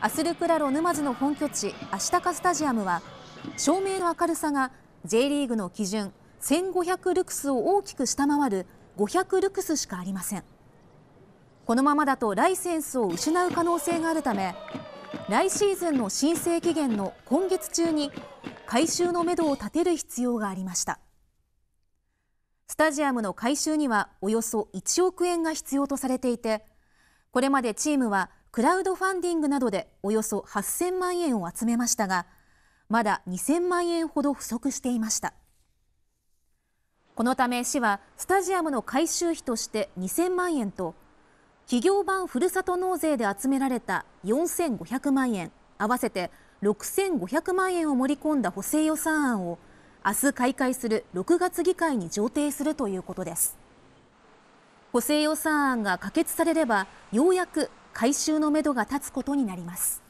アスルクラロ沼津の本拠地アシタカスタジアムは照明の明るさが J リーグの基準1500ルクスを大きく下回る500ルクスしかありませんこのままだとライセンスを失う可能性があるため来シーズンの申請期限の今月中に改修のめどを立てる必要がありましたスタジアムの改修にはおよそ1億円が必要とされていてこれまでチームはクラウドファンディングなどでおよそ8000万円を集めましたがまだ2000万円ほど不足していましたこのため市はスタジアムの改修費として2000万円と企業版ふるさと納税で集められた4500万円合わせて6500万円を盛り込んだ補正予算案を明日開会する6月議会に上呈するということです補正予算案が可決されればようやく回収のめどが立つことになります。